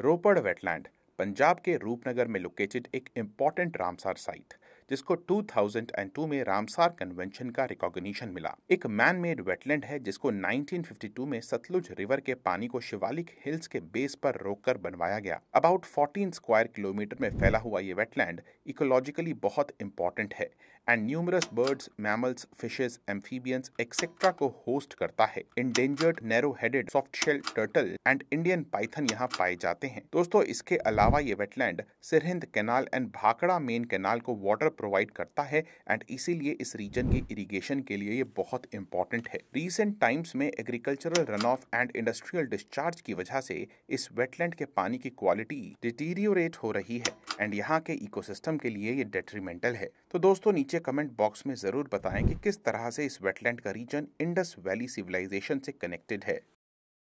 रोपड़ wetland Punjab के रूपनगर में located एक इम्पॉर्टेंट रामसार साइट जिसको 2002 में रामसार कन्वेंशन का रिकॉग्निशन मिला एक मैन मेड वेटलैंड है जिसको 1952 में सतलुज रिवर के पानी को शिवालिक हिल्स के बेस पर रोककर बनवाया गया अबाउट 14 स्क्वायर किलोमीटर में फैला हुआ ये वेटलैंड इकोलॉजिकली बहुत इंपॉर्टेंट है and numerous birds mammals fishes amphibians etcetera को होस्ट करता है endangered narrow headed soft shell turtle and Indian python यहाँ पाए जाते हैं दोस्तों इसके अलावा ये wetland Sirhind canal and Bhakra main canal को वाटर प्रोवाइड करता है एंड इसीलिए इस रीजन के इरिगेशन के लिए ये बहुत इंपॉर्टेंट है रिसेंट टाइम्स में agricultural run off and industrial discharge की वजह से इस वेटलैंड के पानी की क्वालिटी डिटीरियोरेट हो रही है एंड यहाँ के इकोसिस्टम के लिए ये डेट्रीमेंटल है तो दोस्तों नीचे कमेंट बॉक्स में जरूर बताएं कि किस तरह से इस वेटलैंड का रीजन इंडस वैली सिविलाइजेशन से कनेक्टेड है